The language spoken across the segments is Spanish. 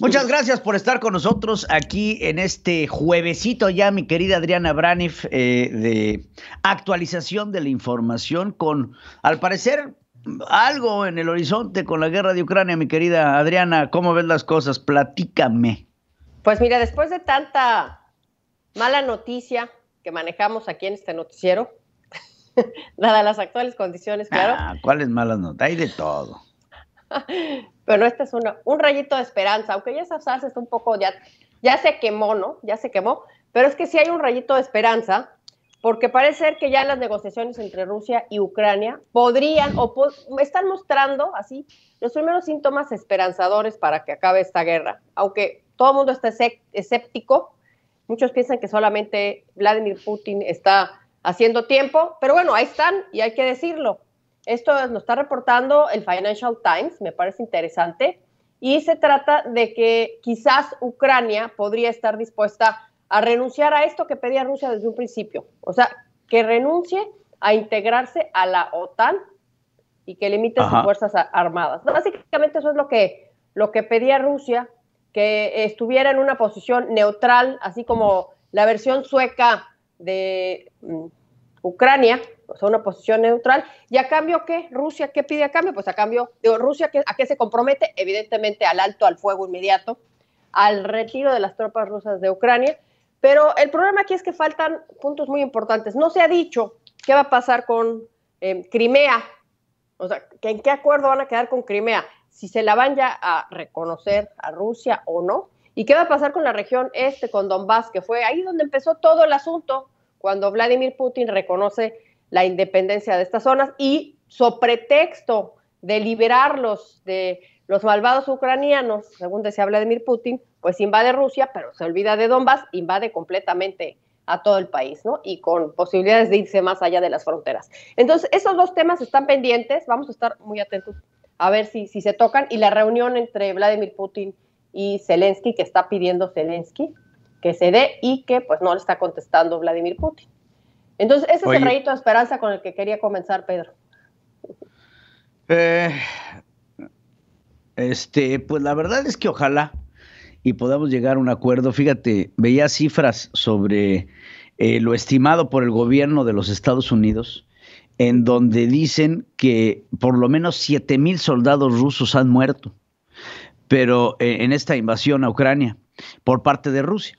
Muchas gracias por estar con nosotros aquí en este juevesito ya, mi querida Adriana Braniff, eh, de actualización de la información con, al parecer, algo en el horizonte con la guerra de Ucrania, mi querida Adriana. ¿Cómo ves las cosas? Platícame. Pues mira, después de tanta mala noticia que manejamos aquí en este noticiero, nada, las actuales condiciones, claro. Ah, ¿cuáles malas noticias? Hay de todo. Pero este es un rayito de esperanza, aunque ya esa salsa está un poco, ya, ya se quemó, ¿no? Ya se quemó, pero es que sí hay un rayito de esperanza, porque parece ser que ya las negociaciones entre Rusia y Ucrania podrían o están mostrando así los primeros síntomas esperanzadores para que acabe esta guerra, aunque todo el mundo está escéptico, muchos piensan que solamente Vladimir Putin está haciendo tiempo, pero bueno, ahí están y hay que decirlo, esto lo está reportando el Financial Times, me parece interesante, y se trata de que quizás Ucrania podría estar dispuesta a renunciar a esto que pedía Rusia desde un principio, o sea, que renuncie a integrarse a la OTAN y que limite sus fuerzas armadas. Básicamente eso es lo que, lo que pedía Rusia, que estuviera en una posición neutral, así como la versión sueca de mm, Ucrania, o sea, una posición neutral. ¿Y a cambio qué? ¿Rusia qué pide a cambio? Pues a cambio, digo, ¿Rusia a qué se compromete? Evidentemente al alto al fuego inmediato, al retiro de las tropas rusas de Ucrania. Pero el problema aquí es que faltan puntos muy importantes. No se ha dicho qué va a pasar con eh, Crimea, o sea, ¿en qué acuerdo van a quedar con Crimea? Si se la van ya a reconocer a Rusia o no. ¿Y qué va a pasar con la región este, con Donbass, que fue ahí donde empezó todo el asunto? cuando Vladimir Putin reconoce la independencia de estas zonas y, sobre pretexto de liberarlos de los malvados ucranianos, según decía Vladimir Putin, pues invade Rusia, pero se olvida de Donbass, invade completamente a todo el país, ¿no? Y con posibilidades de irse más allá de las fronteras. Entonces, esos dos temas están pendientes, vamos a estar muy atentos a ver si, si se tocan, y la reunión entre Vladimir Putin y Zelensky, que está pidiendo Zelensky, que se dé y que pues no le está contestando Vladimir Putin. Entonces, ese es el rayito de esperanza con el que quería comenzar, Pedro. Eh, este, pues la verdad es que ojalá y podamos llegar a un acuerdo. Fíjate, veía cifras sobre eh, lo estimado por el gobierno de los Estados Unidos, en donde dicen que por lo menos 7 mil soldados rusos han muerto, pero eh, en esta invasión a Ucrania por parte de Rusia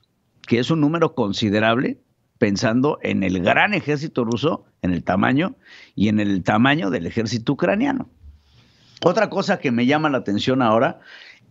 que es un número considerable pensando en el gran ejército ruso, en el tamaño y en el tamaño del ejército ucraniano. Otra cosa que me llama la atención ahora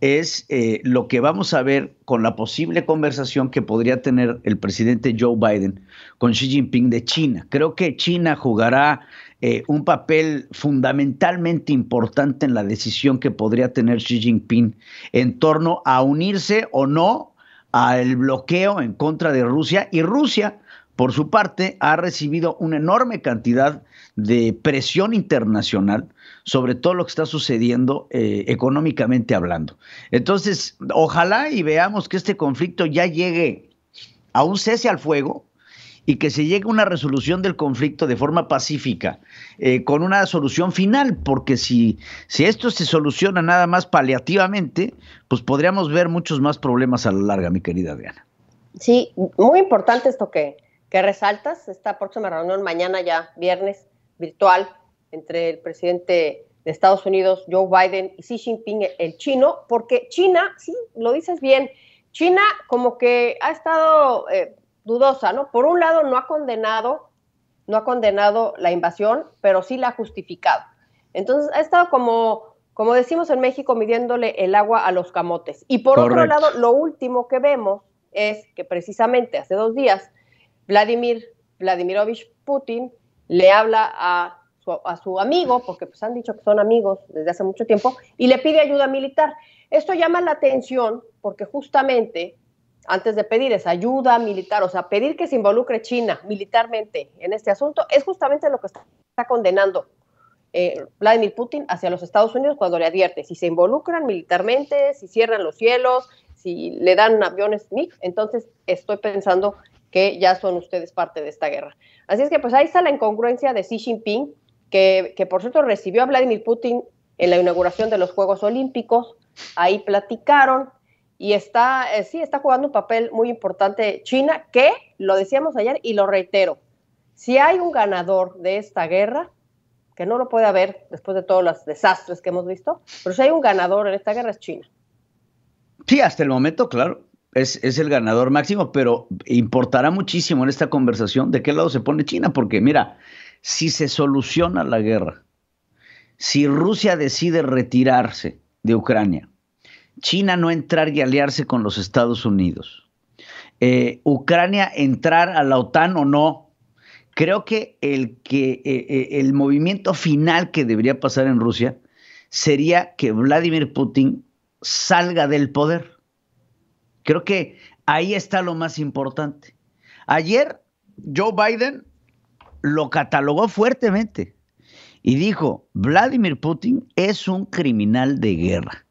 es eh, lo que vamos a ver con la posible conversación que podría tener el presidente Joe Biden con Xi Jinping de China. Creo que China jugará eh, un papel fundamentalmente importante en la decisión que podría tener Xi Jinping en torno a unirse o no al bloqueo en contra de Rusia y Rusia, por su parte, ha recibido una enorme cantidad de presión internacional sobre todo lo que está sucediendo eh, económicamente hablando. Entonces, ojalá y veamos que este conflicto ya llegue a un cese al fuego, y que se llegue a una resolución del conflicto de forma pacífica, eh, con una solución final, porque si, si esto se soluciona nada más paliativamente, pues podríamos ver muchos más problemas a la larga, mi querida Adriana Sí, muy importante esto que, que resaltas, esta próxima reunión mañana ya, viernes, virtual, entre el presidente de Estados Unidos, Joe Biden, y Xi Jinping, el chino, porque China, sí, lo dices bien, China como que ha estado eh, dudosa, ¿no? Por un lado, no ha condenado, no ha condenado la invasión, pero sí la ha justificado. Entonces, ha estado como, como decimos en México, midiéndole el agua a los camotes. Y por otro lado, lo último que vemos es que precisamente hace dos días, Vladimir Vladimirovich Putin le habla a su, a su amigo, porque pues han dicho que son amigos desde hace mucho tiempo, y le pide ayuda militar. Esto llama la atención porque justamente antes de pedir esa ayuda militar, o sea, pedir que se involucre China militarmente en este asunto es justamente lo que está, condenando eh, Vladimir Putin hacia los Estados Unidos cuando le advierte, si se involucran militarmente, si cierran los cielos, si le dan aviones mix, entonces estoy pensando que ya son ustedes parte de esta guerra. Así es que pues ahí está la incongruencia de Xi Jinping, que, que por cierto recibió a Vladimir Putin en la inauguración de los Juegos Olímpicos, ahí platicaron, y está, eh, sí, está jugando un papel muy importante China, que lo decíamos ayer y lo reitero, si hay un ganador de esta guerra, que no lo puede haber después de todos los desastres que hemos visto, pero si hay un ganador en esta guerra es China. Sí, hasta el momento, claro, es el ganador máximo, pero importará muchísimo en esta conversación de qué lado se pone China, porque mira, si se soluciona la guerra, si Rusia decide retirarse de Ucrania, China no entrar y aliarse con los Estados Unidos. Eh, Ucrania entrar a la OTAN o no. Creo que el, que, eh, eh, el movimiento final que debería pasar en Rusia sería que Vladimir Putin salga del poder. Creo que ahí está lo más importante. Ayer Joe Biden lo catalogó fuertemente y dijo, Vladimir Putin es un criminal de guerra.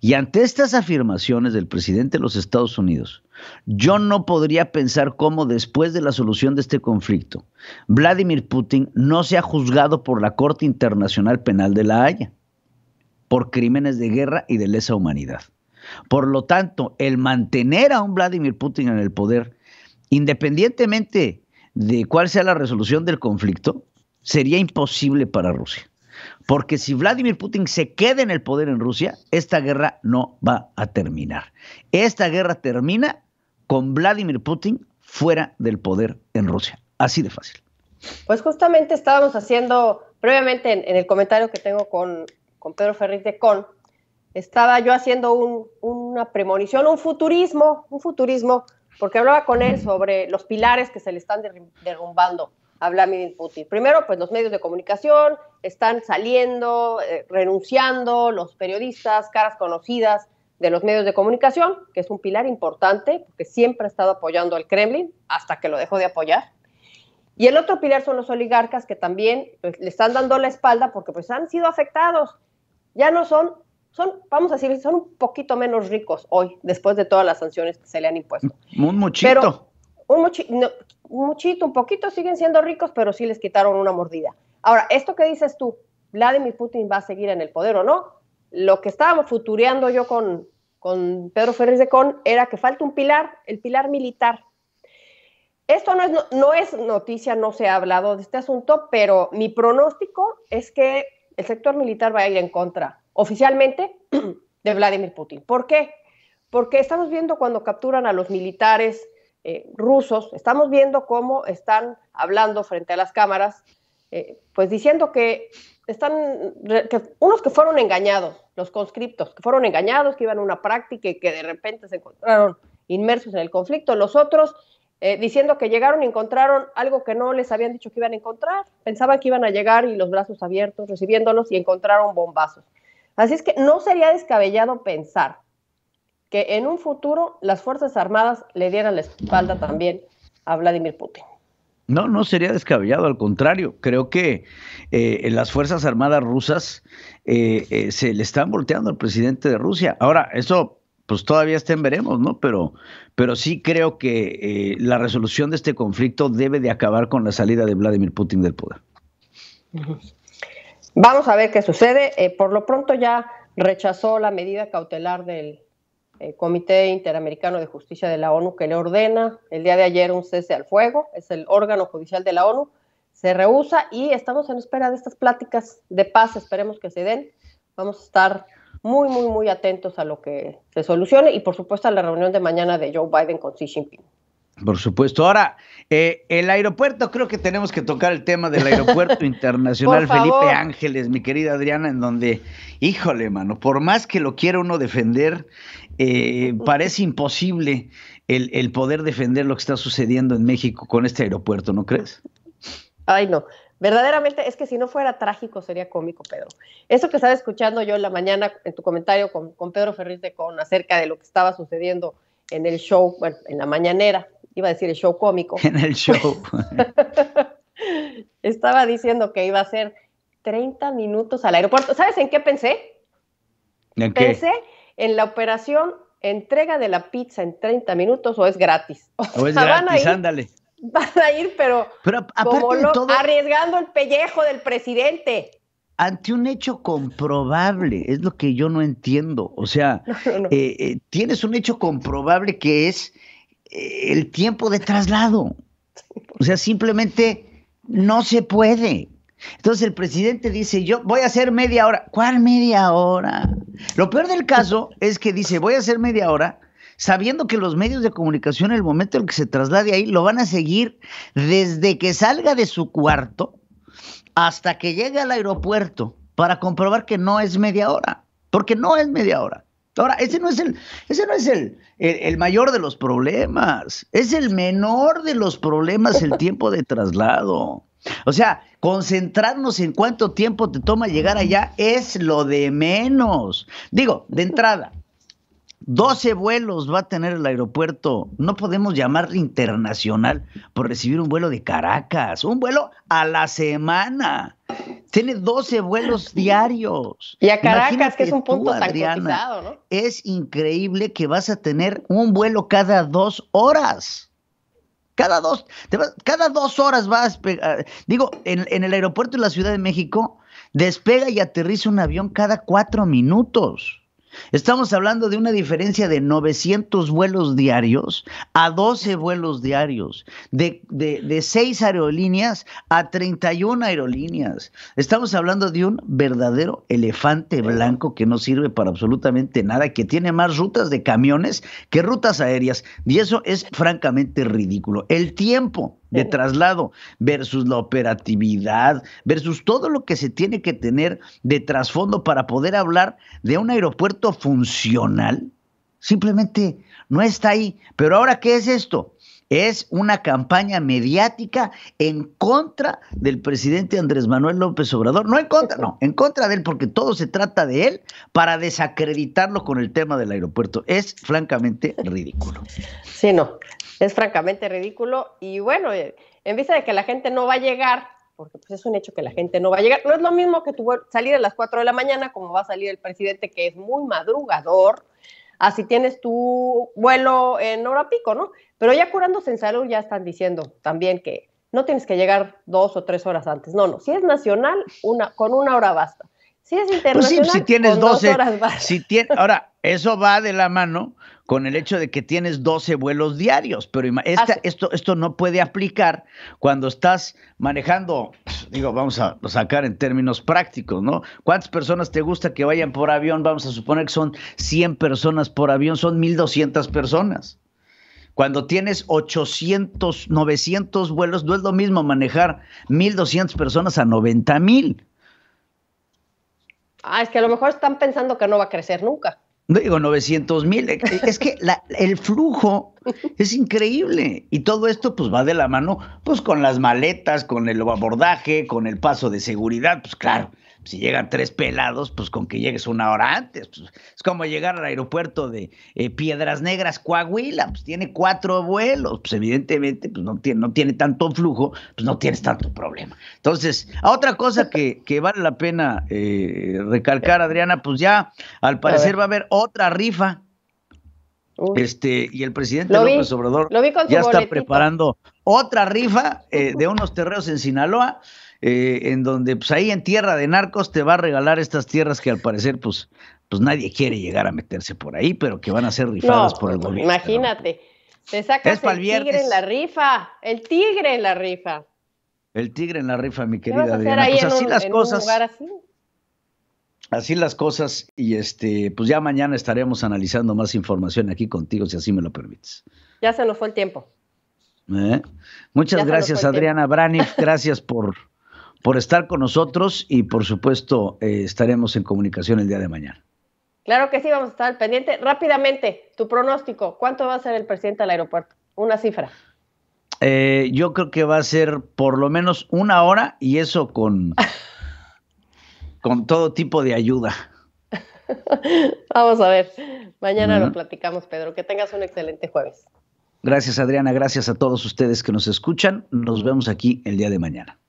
Y ante estas afirmaciones del presidente de los Estados Unidos, yo no podría pensar cómo después de la solución de este conflicto, Vladimir Putin no sea juzgado por la Corte Internacional Penal de La Haya por crímenes de guerra y de lesa humanidad. Por lo tanto, el mantener a un Vladimir Putin en el poder, independientemente de cuál sea la resolución del conflicto, sería imposible para Rusia porque si Vladimir Putin se queda en el poder en Rusia, esta guerra no va a terminar. Esta guerra termina con Vladimir Putin fuera del poder en Rusia. Así de fácil. Pues justamente estábamos haciendo, previamente en, el comentario que tengo con, Pedro Ferriz de Con, estaba yo haciendo una premonición, un futurismo, un futurismo, porque hablaba con él sobre los pilares que se le están derrumbando a Vladimir Putin. Primero, pues los medios de comunicación, están saliendo, eh, renunciando los periodistas, caras conocidas de los medios de comunicación, que es un pilar importante, porque siempre ha estado apoyando al Kremlin hasta que lo dejó de apoyar. Y el otro pilar son los oligarcas que también pues, le están dando la espalda porque pues han sido afectados. Ya no son, son, vamos a decir, son un poquito menos ricos hoy, después de todas las sanciones que se le han impuesto. Un mochito. un mochito muchito, un poquito, siguen siendo ricos, pero sí les quitaron una mordida. Ahora, esto que dices tú, Vladimir Putin va a seguir en el poder o no, lo que estábamos futureando yo con, con Pedro Ferriz de Con era que falta un pilar, el pilar militar. Esto no es, no es noticia, no se ha hablado de este asunto, pero mi pronóstico es que el sector militar va a ir en contra, oficialmente, de Vladimir Putin. ¿Por qué? Porque estamos viendo cuando capturan a los militares eh, rusos, estamos viendo cómo están hablando frente a las cámaras, eh, pues diciendo que están, unos que fueron engañados, los conscriptos, que fueron engañados, que iban a una práctica y que de repente se encontraron inmersos en el conflicto, los otros eh, diciendo que llegaron y encontraron algo que no les habían dicho que iban a encontrar, pensaban que iban a llegar y los brazos abiertos recibiéndolos y encontraron bombazos. Así es que no sería descabellado pensar en un futuro las Fuerzas Armadas le dieran la espalda también a Vladimir Putin. No, no sería descabellado, al contrario, creo que eh, las Fuerzas Armadas rusas eh, eh, se le están volteando al presidente de Rusia. Ahora, eso pues todavía estén, veremos, ¿no? Pero, pero sí creo que la resolución de este conflicto debe de acabar con la salida de Vladimir Putin del poder. Vamos a ver qué sucede. por lo pronto ya rechazó la medida cautelar del, el eh, Comité Interamericano de Justicia de la ONU que le ordena el día de ayer un cese al fuego, es el órgano judicial de la ONU, se rehúsa y estamos en espera de estas pláticas de paz, esperemos que se den, vamos a estar muy, muy, muy atentos a lo que se solucione y por supuesto a la reunión de mañana de Joe Biden con Xi Jinping. Por supuesto. Ahora, eh, el aeropuerto, creo que tenemos que tocar el tema del Aeropuerto Internacional Felipe Ángeles, mi querida Adriana, en donde, híjole, mano, por más que lo quiera uno defender, eh, parece imposible el, poder defender lo que está sucediendo en México con este aeropuerto, ¿no crees? Ay, no. Verdaderamente es que si no fuera trágico sería cómico, Pedro. Eso que estaba escuchando yo en la mañana en tu comentario con, con Pedro Ferriz de Con acerca de lo que estaba sucediendo en el show, bueno, en la mañanera, iba a decir el show cómico. En el show. Estaba diciendo que iba a ser 30 minutos al aeropuerto. ¿Sabes en qué pensé? ¿En qué? Pensé en la operación entrega de la pizza en 30 minutos o es gratis. O, es gratis, ir, ándale. Van a ir, pero, arriesgando el pellejo del presidente. Ante un hecho comprobable, es lo que yo no entiendo. O sea, eh, eh, tienes un hecho comprobable que es el tiempo de traslado. O sea, simplemente no se puede. Entonces el presidente dice, yo voy a hacer media hora. ¿Cuál media hora? Lo peor del caso es que dice, voy a hacer media hora, sabiendo que los medios de comunicación, en el momento en que se traslade ahí, lo van a seguir desde que salga de su cuarto hasta que llegue al aeropuerto para comprobar que no es media hora, porque no es media hora. Ahora, ese no es el, ese no es el, mayor de los problemas, es el menor de los problemas el tiempo de traslado. O sea, concentrarnos en cuánto tiempo te toma llegar allá es lo de menos. Digo, de entrada, 12 vuelos va a tener el aeropuerto, no podemos llamarle internacional por recibir un vuelo de Caracas, un vuelo a la semana. Tiene 12 vuelos diarios. Y a Caracas, que es un punto tan ¿no? Es increíble que vas a tener un vuelo cada dos horas. Cada dos, vas, cada dos horas vas. Digo, en, en el aeropuerto de la Ciudad de México, despega y aterriza un avión cada cuatro minutos. Estamos hablando de una diferencia de 900 vuelos diarios a 12 vuelos diarios, de, de, 6 aerolíneas a 31 aerolíneas. Estamos hablando de un verdadero elefante blanco que no sirve para absolutamente nada, que tiene más rutas de camiones que rutas aéreas. Y eso es francamente ridículo. El tiempo de traslado versus la operatividad, versus todo lo que se tiene que tener de trasfondo para poder hablar de un aeropuerto funcional, simplemente no está ahí. Pero ahora, ¿qué es esto? Es una campaña mediática en contra del presidente Andrés Manuel López Obrador. No en contra, no, en contra de él, porque todo se trata de él para desacreditarlo con el tema del aeropuerto. Es francamente ridículo. Sí, no es francamente ridículo. Y bueno, en vista de que la gente no va a llegar, porque pues es un hecho que la gente no va a llegar, no es lo mismo que tu salir a las 4 de la mañana como va a salir el presidente que es muy madrugador, así tienes tu vuelo en hora pico, ¿no? Pero ya curándose en salud ya están diciendo también que no tienes que llegar dos o tres horas antes. No, no, si es nacional, una, con una hora basta. Sí, es pues si tienes 12. si tiene, ahora, eso va de la mano con el hecho de que tienes 12 vuelos diarios, pero esto, esto no puede aplicar cuando estás manejando, digo, vamos a sacar en términos prácticos, ¿no? ¿Cuántas personas te gusta que vayan por avión? Vamos a suponer que son 100 personas por avión, son 1.200 personas. Cuando tienes 800, 900 vuelos, no es lo mismo manejar 1.200 personas a 90.000. Ah, es que a lo mejor están pensando que no va a crecer nunca. digo 900 mil, es que el flujo es increíble y todo esto pues va de la mano pues con las maletas, con el abordaje, con el paso de seguridad, pues claro, si llegan tres pelados, pues con que llegues una hora antes. Pues, es como llegar al aeropuerto de eh, Piedras Negras, Coahuila, pues tiene cuatro vuelos, pues evidentemente pues, no, tiene, no tiene tanto flujo, pues no tienes tanto problema. Entonces, otra cosa que, vale la pena eh, recalcar, Adriana, pues ya al parecer va a haber otra rifa. Este, y el presidente López Obrador ya está preparando otra rifa eh, de unos terreos en Sinaloa. Eh, en donde pues ahí en tierra de narcos te va a regalar estas tierras que al parecer pues, pues nadie quiere llegar a meterse por ahí, pero que van a ser rifadas por el gobierno. Imagínate, te sacas el tigre en la rifa, el tigre en la rifa. El tigre en la rifa, mi querida pues así las cosas. así? las cosas y este pues ya mañana estaremos analizando más información aquí contigo si así me lo permites. Ya se nos fue el tiempo. ¿Eh? Muchas gracias Adriana Braniff, gracias por por estar con nosotros y por supuesto eh, estaremos en comunicación el día de mañana. Claro que sí, vamos a estar pendientes. pendiente. Rápidamente, tu pronóstico, ¿cuánto va a ser el presidente al aeropuerto? Una cifra. Eh, yo creo que va a ser por lo menos una hora y eso con, con todo tipo de ayuda. Vamos a ver. Mañana lo platicamos, Pedro. Que tengas un excelente jueves. Gracias, Adriana. Gracias a todos ustedes que nos escuchan. Nos vemos aquí el día de mañana.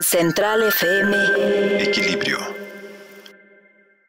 Central FM. Equilibrio.